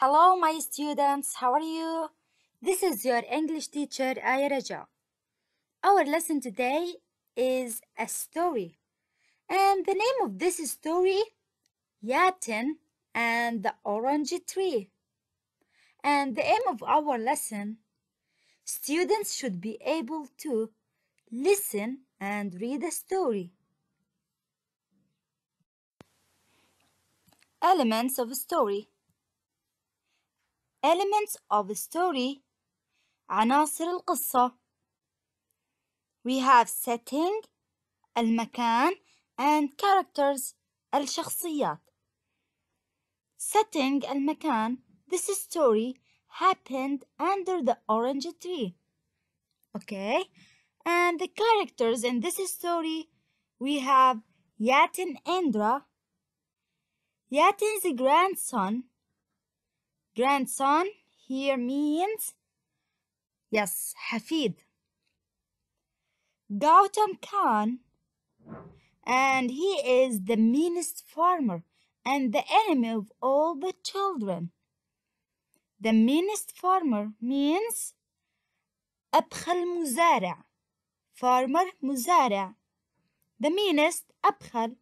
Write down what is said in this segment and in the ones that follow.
Hello, my students. How are you? This is your English teacher, Aya Our lesson today is a story. And the name of this story, Yatin and the Orange Tree. And the aim of our lesson, students should be able to listen and read a story. Elements of a story Elements of story عناصر القصة We have setting المكان and characters الشخصيات setting المكان this story happened under the orange tree okay and the characters in this story we have Yatin Indra Yatin's grandson Grandson here means, yes, Hafid. Gautam Khan, and he is the meanest farmer and the enemy of all the children. The meanest farmer means أبخل مزارع farmer مزارع the meanest أبخل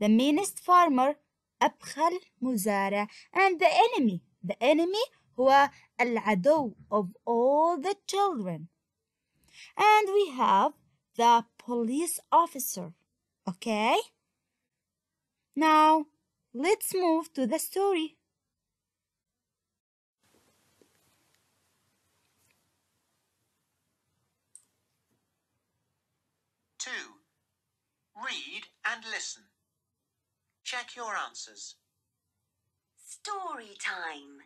the meanest farmer أبخل مزارع and the enemy the enemy هو العدو of all the children. And we have the police officer. Okay? Now, let's move to the story. Two. Read and listen. Check your answers. Story time.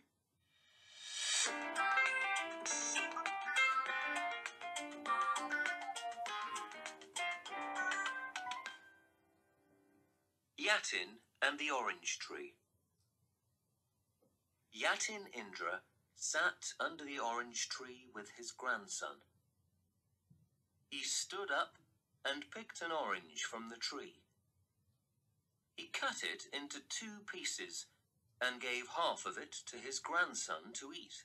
Yatin and the Orange Tree. Yatin Indra sat under the orange tree with his grandson. He stood up and picked an orange from the tree. He cut it into two pieces and gave half of it to his grandson to eat.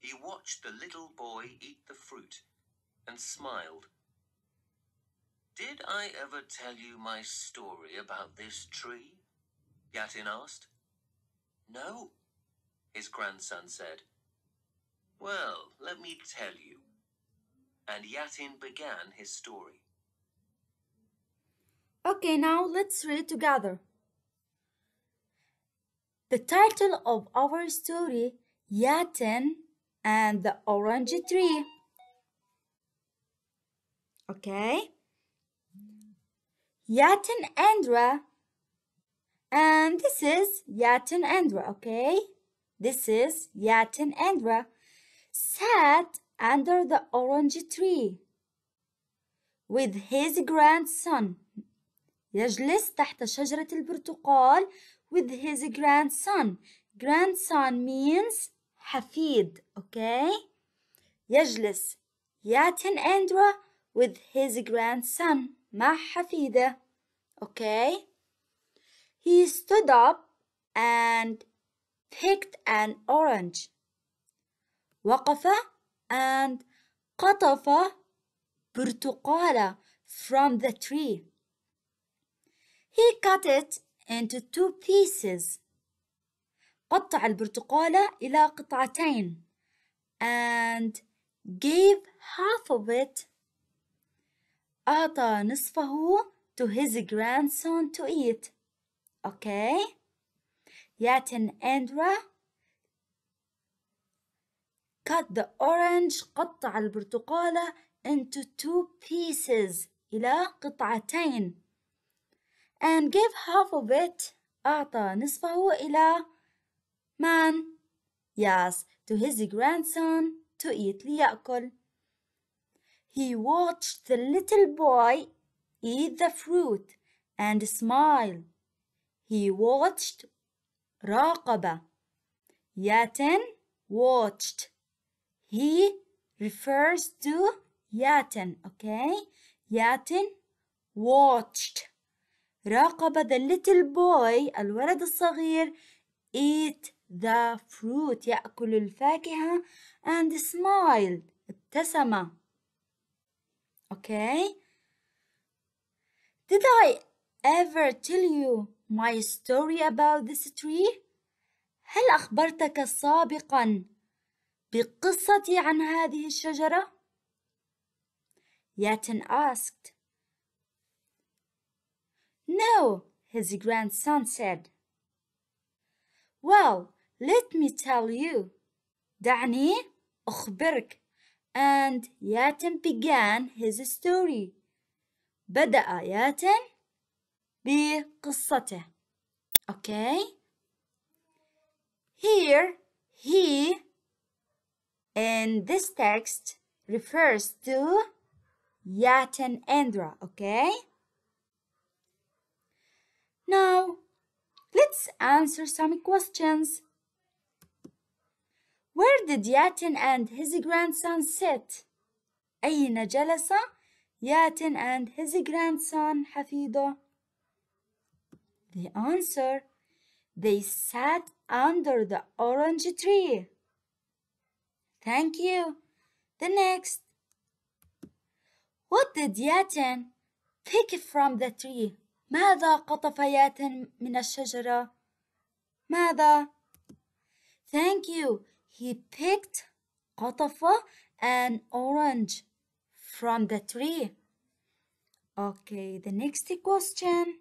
He watched the little boy eat the fruit and smiled. Did I ever tell you my story about this tree? Yatin asked. No, his grandson said. Well, let me tell you. And Yatin began his story. Okay, now let's read it together. The title of our story, Yatin and the Orange Tree. Okay? Yatin Andra. And this is Yatin Andra, okay? This is Yatin Andra. Sat under the orange tree with his grandson. يجلس تحت شجرة البرتقال with his grandson. Grandson means حفيد, okay? يجلس ياتن with his grandson مع حفيدة, okay? He stood up and picked an orange. وقف and قطف برتقالة from the tree. He cut it into two pieces قطع البرتقالة إلى قطعتين and gave half of it أعطى نصفه to his grandson to eat okay ياتن أندرا cut the orange قطع البرتقالة into two pieces إلى قطعتين and gave half of it أعطى نصفه إلى من. yes to his grandson to eat ليأكل he watched the little boy eat the fruit and smile he watched راقب Yatin watched he refers to yatin okay yatin watched راقب the little boy الولد الصغير eat the fruit يأكل الفاكهة and smiled ابتسم okay did I ever tell you my story about this tree هل أخبرتك سابقا بقصتي عن هذه الشجرة yet asked No, his grandson said. Well, let me tell you. دعني أخبرك. And Yatin began his story. بدأ ياتن بقصته. Okay? Here, he in this text refers to Yatin Andra. okay? Now, let's answer some questions. Where did Yatin and his grandson sit? أين جلس Yatin and his grandson حفيده? The answer, they sat under the orange tree. Thank you. The next. What did Yatin pick from the tree? ماذا ياتن من الشجرة؟ ماذا؟ Thank you. He picked قطف an orange from the tree. Okay, the next question.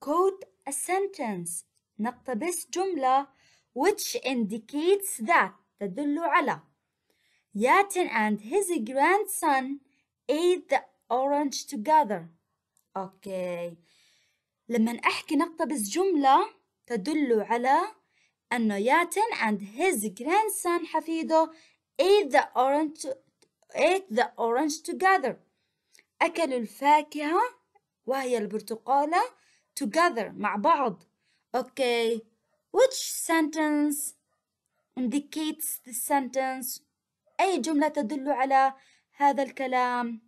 Quote a sentence. نقتبس جملة which indicates that تدل على Yatin and his grandson ate the orange together. أوكي لما أحكي نقتبس جملة تدل على أنه ياتن and his grandson حفيده ate the orange ate the orange together أكلوا الفاكهة وهي البرتقالة together مع بعض أوكي okay. which sentence indicates the sentence أي جملة تدل على هذا الكلام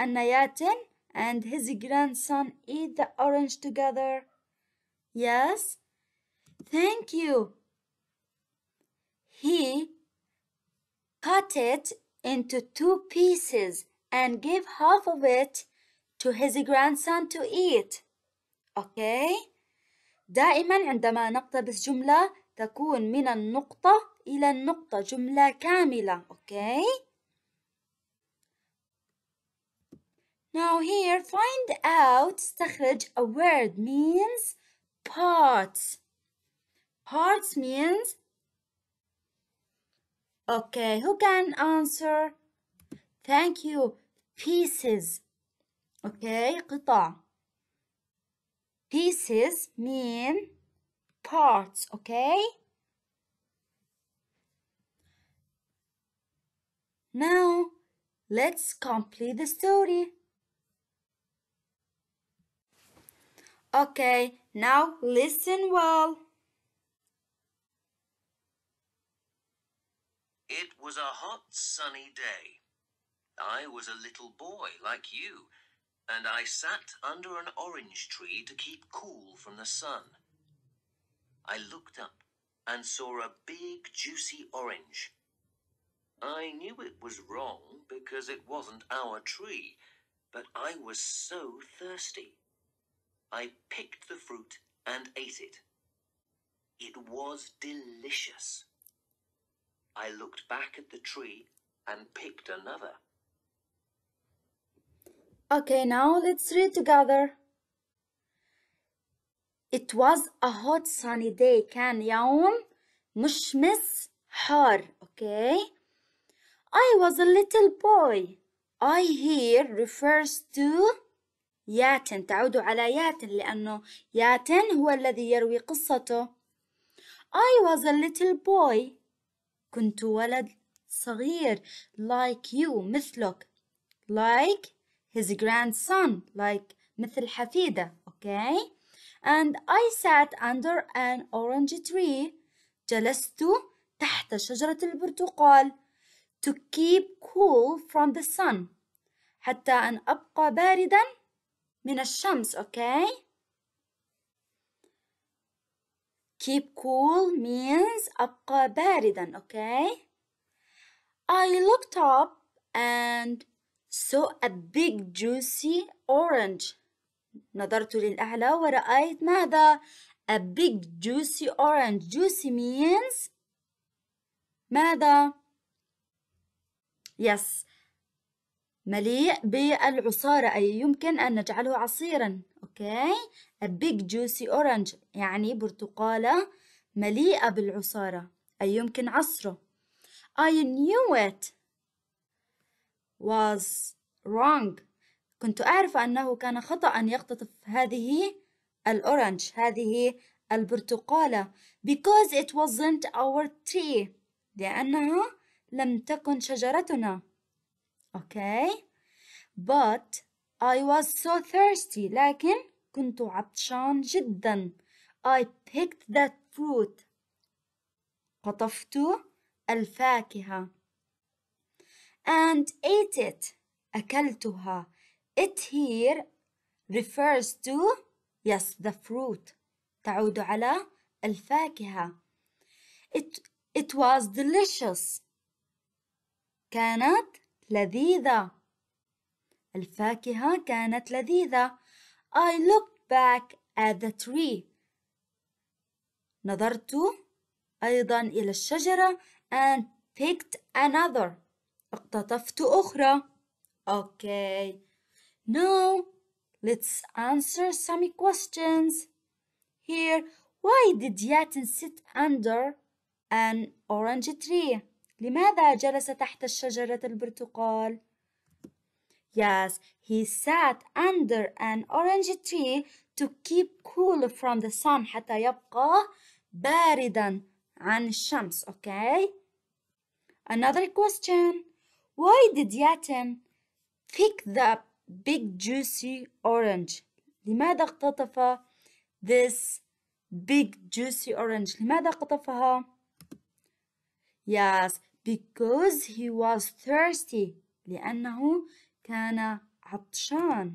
أن ياتن and his grandson eat the orange together? Yes? Thank you. He cut it into two pieces and gave half of it to his grandson to eat. Okay? دائما عندما نقتبس جملة تكون من النقطة إلى النقطة جملة كاملة. Okay? Now here find out استخرج a word means parts. Parts means Okay, who can answer? Thank you. Pieces. Okay, قطع. Pieces mean parts, okay? Now, let's complete the story. Okay, now listen well. It was a hot sunny day. I was a little boy like you, and I sat under an orange tree to keep cool from the sun. I looked up and saw a big juicy orange. I knew it was wrong because it wasn't our tree, but I was so thirsty. I picked the fruit and ate it. It was delicious. I looked back at the tree and picked another. Okay, now let's read together. It was a hot sunny day Can يوم مشمس حار okay I was a little boy I here refers to ياتن تعود على ياتن لأنه ياتن هو الذي يروي قصته I was a little boy كنت ولد صغير like you مثلك like his grandson like مثل حفيده okay and I sat under an orange tree جلست تحت شجرة البرتقال to keep cool from the sun حتى أن أبقى بارداً من الشمس okay keep cool means أبقى باردا okay I looked up and saw a big juicy orange نظرت للأعلى ورأيت ماذا a big juicy orange juicy means ماذا yes مليء بالعصارة أي يمكن أن نجعله عصيرا أوكي A big juicy orange يعني برتقالة مليئة بالعصارة أي يمكن عصره I knew it was wrong كنت أعرف أنه كان خطأ أن يقتطف هذه الأورانج هذه البرتقالة because it wasn't our tree لأنها لم تكن شجرتنا okay but I was so thirsty لكن كنت عطشان جدا I picked that fruit قطفت الفاكهة and ate it أكلتها it here refers to yes the fruit تعود على الفاكهة it, it was delicious كانت لذيذة. الفاكهة كانت لذيذة. I looked back at the tree. نظرت أيضا إلى الشجرة and picked another. اقتطفت أخرى. Okay. Now let's answer some questions. Here, why did Yatin sit under an orange tree? لماذا جلس تحت الشجرة البرتقال؟ Yes, he sat under an orange tree to keep cool from the sun حتى يبقى باردا عن الشمس, okay? Another question. Why did Yatin pick the big juicy orange? لماذا اقتطف this big juicy orange? لماذا اقتطفها? Yes, because he was thirsty لأنه كان عطشان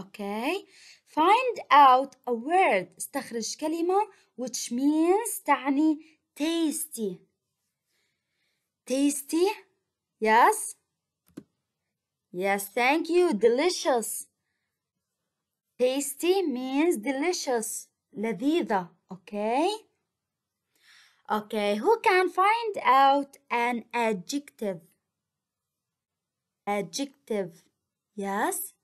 Okay Find out a word استخرج كلمة which means تعني tasty Tasty Yes Yes thank you delicious Tasty means delicious لذيذة Okay Okay, who can find out an adjective? Adjective. Yes.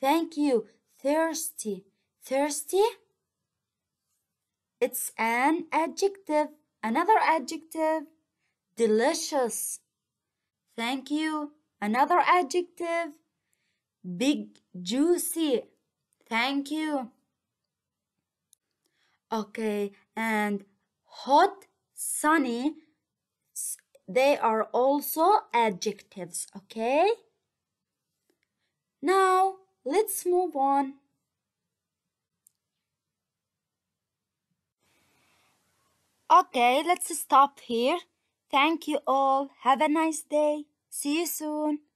Thank you. Thirsty. Thirsty? It's an adjective. Another adjective. Delicious. Thank you. Another adjective. Big juicy. Thank you. Okay, and hot sunny, they are also adjectives, okay? Now, let's move on. Okay, let's stop here. Thank you all. Have a nice day. See you soon.